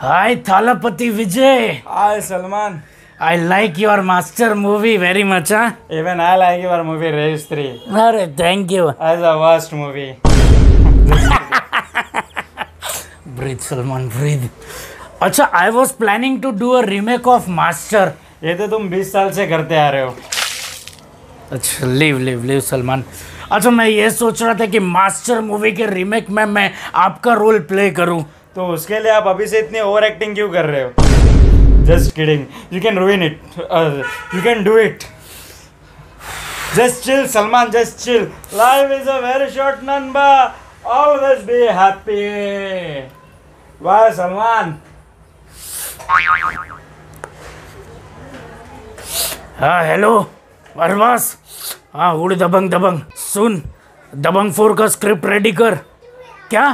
Hi, Thalapati Vijay. Hi, Salman. I like your master movie very much, huh? Even I like your movie, Race 3. Alright, thank you. As a worst movie. breathe, Salman, breathe. अच्छा I was planning to do a remake of Master ये तो तुम 20 साल से करते आ रहे हो अच्छा लीव लीव लीव सलमान अच्छा मैं ये सोच रहा था कि मास्टर मूवी के रीमेक में मैं आपका रोल प्ले करूं तो उसके लिए आप अभी से इतनी ओवर एक्टिंग क्यों कर रहे हो just kidding you can ruin it you can do it just chill Salman just chill life is a very short number always be happy वाह सलमान हाँ हेलो अरमास हाँ उड़ दबंग दबंग सुन दबंग फोर का स्क्रिप्ट रेडी कर क्या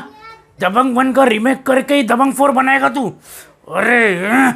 दबंग वन का रिमेक करके ही दबंग फोर बनाएगा तू अरे हाँ।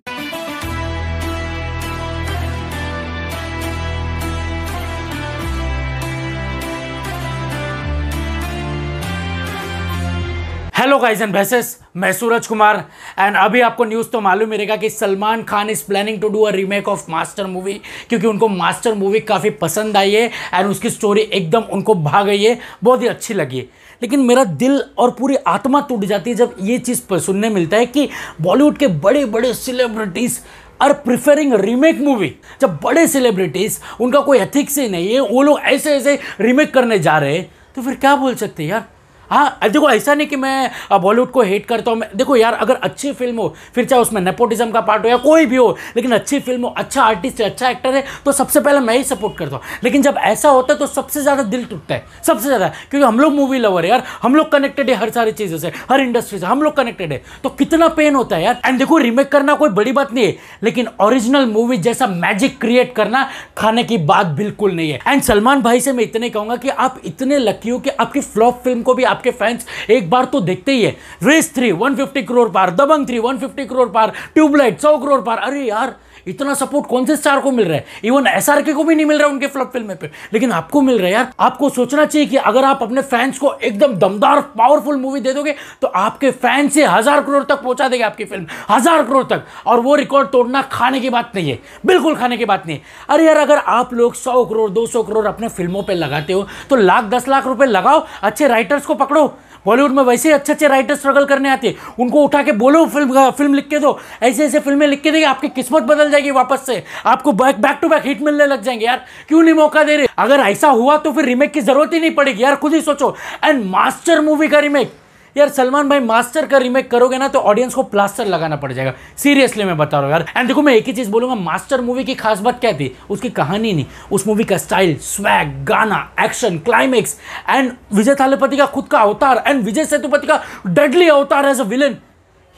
हेलो गाइज एंड भैसेस मैं सूरज कुमार एंड अभी आपको न्यूज़ तो मालूम मिलेगा कि Salman Khan is planning to do a remake of Master movie क्योंकि उनको मास्टर मूवी काफ़ी पसंद आई है एंड उसकी स्टोरी एकदम उनको भा गई है बहुत ही अच्छी लगी लेकिन मेरा दिल और पूरी आत्मा टूट जाती है जब ये चीज़ पर सुनने मिलता है कि बॉलीवुड के बड़े बड़े celebrities are preferring remake movie जब बड़े सेलिब्रिटीज़ उनका कोई एथिक्स ही नहीं है वो लोग ऐसे ऐसे रीमेक करने जा रहे हैं तो फिर क्या बोल सकते यार हाँ देखो ऐसा नहीं कि मैं बॉलीवुड को हेट करता हूँ देखो यार अगर अच्छी फिल्म हो फिर चाहे उसमें नेपोटिज्म का पार्ट हो या कोई भी हो लेकिन अच्छी फिल्म हो अच्छा आर्टिस्ट है अच्छा एक्टर है तो सबसे पहले मैं ही सपोर्ट करता हूँ लेकिन जब ऐसा होता है तो सबसे ज़्यादा दिल टूटता है सबसे ज़्यादा क्योंकि हम लोग मूवी लवर है यार हम लोग कनेक्टेड है हर सारी चीज़ों से हर इंडस्ट्री से हम लोग कनेक्टेड है तो कितना पेन होता है यार एंड देखो रिमेक करना कोई बड़ी बात नहीं है लेकिन ओरिजिनल मूवी जैसा मैजिक क्रिएट करना खाने की बात बिल्कुल नहीं है एंड सलमान भाई से मैं इतने कहूँगा कि आप इतने लकी हो कि आपकी फ्लॉप फिल्म को भी आप आपके फैंस एक बार तो देखते ही है रेस थ्री फिफ्टी करोड़ पार दबंग थ्री फिफ्टी करोड़ पार ट्यूबलाइट सौ करोड़ पार अरे यार इतना सपोर्ट कौन से स्टार को मिल रहा है इवन एस को भी नहीं मिल रहा है उनके फ्लॉप फिल्म पे लेकिन आपको मिल रहा है यार आपको सोचना चाहिए कि अगर आप अपने फैंस को एकदम दमदार पावरफुल मूवी दे दोगे तो आपके फैन से हज़ार करोड़ तक पहुंचा देगी आपकी फिल्म हज़ार करोड़ तक और वो रिकॉर्ड तोड़ना खाने की बात नहीं है बिल्कुल खाने की बात नहीं है अरे यार अगर आप लोग सौ करोड़ दो करोड़ अपने फिल्मों पर लगाते हो तो लाख दस लाख रुपये लगाओ अच्छे राइटर्स को पकड़ो बॉलीवुड में वैसे अच्छे अच्छे राइटर स्ट्रगल करने आते हैं उनको उठा के बोलो फिल्म फिल्म हाँ, लिख के दो ऐसे ऐसे फिल्में लिख के देंगे आपकी किस्मत बदल जाएगी वापस से आपको back back to back hit मिलने लग जाएंगे यार क्यों नहीं मौका दे रहे अगर ऐसा हुआ तो फिर रिमेक की जरूरत ही नहीं पड़ेगी यार खुद ही सोचो एंड मास्टर मूवी का रिमेक यार सलमान भाई मास्टर का रीमेक करोगे ना तो ऑडियंस को प्लास्टर लगाना पड़ जाएगा सीरियसली मैं बता रहा हूँ यार एंड देखो मैं एक ही चीज़ बोलूँगा मास्टर मूवी की खास बात क्या थी उसकी कहानी नहीं उस मूवी का स्टाइल स्वैग गाना action climax and Vijay Thalapathy का खुद का अवतार एंड विजय सेतुपति का डेडली अवतार एज अ विलन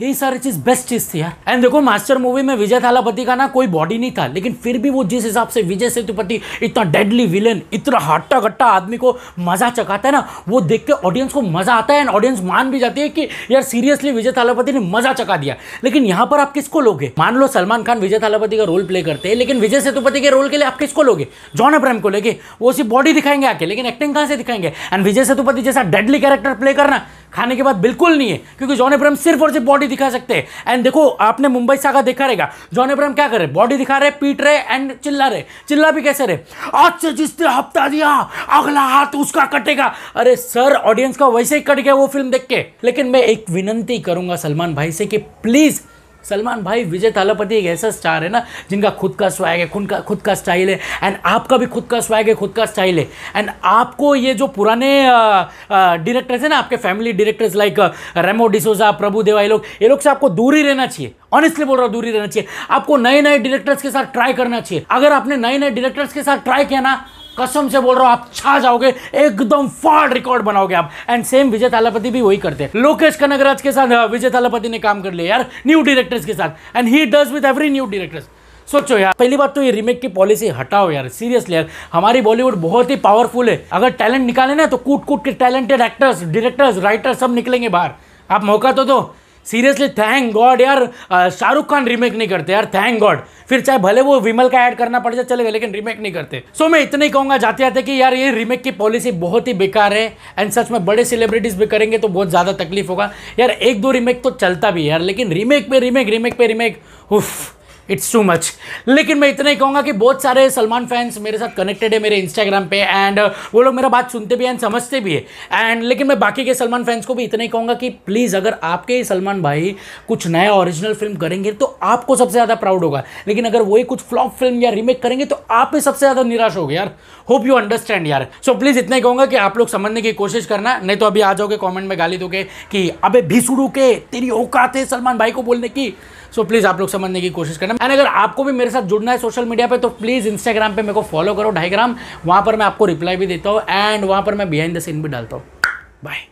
यही सारी चीज़ बेस्ट चीज़ थी यार एंड देखो मास्टर मूवी में विजय थालापति का ना कोई बॉडी नहीं था लेकिन फिर भी वो जिस हिसाब से विजय सेतुपति इतना डेडली विलेन इतना हट्टा घट्टा आदमी को मज़ा चकाता है ना वो देख के ऑडियंस को मज़ा आता है एंड ऑडियंस मान भी जाती है कि यार सीरियसली विजय थालापति ने मज़ा चका दिया लेकिन यहाँ पर आप किसको लोगे मान लो सलमान खान विजय थालापति का रोल प्ले करते हैं लेकिन विजय सेतुपति के रोल के लिए आप किसको लोगे जॉन अब्राहम को लेके वो सिर्फ बॉडी दिखाएंगे आके लेकिन एक्टिंग कहाँ से दिखाएंगे एंड विजय सेतुपति जैसा डेडली कैरेक्टर प्ले करना खाने के बाद बिल्कुल नहीं है क्योंकि जॉन एब्रह सिर्फ और सिर्फ बॉडी दिखा सकते हैं एंड देखो आपने मुंबई सागा देखा रहेगा जॉन एब्राहम क्या कर रहे बॉडी दिखा रहे पीट रहे एंड चिल्ला रहे चिल्ला भी कैसे रहे आज से जिसने हफ्ता दिया अगला हाथ उसका कटेगा अरे सर ऑडियंस का वैसे ही कट गया वो फिल्म देख के लेकिन मैं एक विनंती करूंगा सलमान भाई से कि प्लीज़ सलमान भाई विजय थालापति एक ऐसा स्टार है ना जिनका खुद का स्वैग है खुद का खुद का स्टाइल है एंड आपका भी खुद का स्वैग है खुद का स्टाइल है एंड आपको ये जो पुराने डायरेक्टर्स है ना आपके family directors like Remo D'Souza Prabhu Deva ये लोग ये लोग से आपको दूर ही रहना चाहिए ऑनेस्टली बोल रहा हूँ दूरी रहना चाहिए आपको नए नए डायरेक्टर्स के साथ ट्राई करना चाहिए अगर आपने नए नए डायरेक्टर्स के साथ ट्राई किया ना कसम से बोल रहा हूं आप छा जाओगे एकदम फाड़ रिकॉर्ड बनाओगे आप एंड सेम विजय तालापति भी वही करते हैं लोकेश कनगराज के साथ हाँ, विजय तालापति ने काम कर लिया यार न्यू डायरेक्टर्स के साथ and he does with every new directors सोचो यार पहली बात तो ये रिमेक की पॉलिसी हटाओ यार सीरियसली यार हमारी बॉलीवुड बहुत ही पावरफुल है अगर टैलेंट निकाले ना तो कूट कूट के टैलेंटेड एक्टर्स डायरेक्टर्स राइटर्स सब निकलेंगे बाहर आप मौका तो दो सीरियसली थैंक गॉड यार शाहरुख खान रीमेक नहीं करते यार थैंक गॉड फिर चाहे भले वो विमल का ऐड करना पड़ जाए चलेगा लेकिन रीमेक नहीं करते सो so, मैं इतना ही कहूंगा जाते आते कि यार ये रीमेक की पॉलिसी बहुत ही बेकार है एंड सच में बड़े सेलिब्रिटीज़ भी करेंगे तो बहुत ज़्यादा तकलीफ होगा यार एक दो रीमेक तो चलता भी है यार लेकिन रीमेक पे रीमेक रीमेक पे रीमेक उफ़ इट्स टू मच लेकिन मैं इतना ही कहूँगा कि बहुत सारे सलमान फैंस मेरे साथ कनेक्टेड है मेरे इंस्टाग्राम पे एंड uh, वो लोग मेरा बात सुनते भी हैं एंड समझते भी है एंड लेकिन मैं बाकी के सलमान फैंस को भी इतना ही कहूँगा कि प्लीज़ अगर आपके ही सलमान भाई कुछ नया ओरिजिनल फिल्म करेंगे तो आपको सबसे ज़्यादा प्राउड होगा लेकिन अगर वही कुछ फ्लॉप फिल्म या रीमेक करेंगे तो आप ही सबसे ज़्यादा निराश हो यार होप यू अंडरस्टैंड यार सो प्लीज़ इतना ही कहूँगा कि आप लोग समझने की कोशिश करना नहीं तो अभी आ जाओगे कॉमेंट में गाली दोगे कि अबे भीसुड़ू के तेरी औकात है सलमान भाई को बोलने की सो प्लीज़ आप लोग समझने की कोशिश करना एंड अगर आपको भी मेरे साथ जुड़ना है सोशल मीडिया पर तो प्लीज़ इंस्टाग्राम पर मेरे को फॉलो करो डाइग्राम वहाँ पर मैं आपको रिप्लाई भी देता हूँ एंड वहाँ पर मैं बिहाइंड द सीन भी डालता हूँ बाय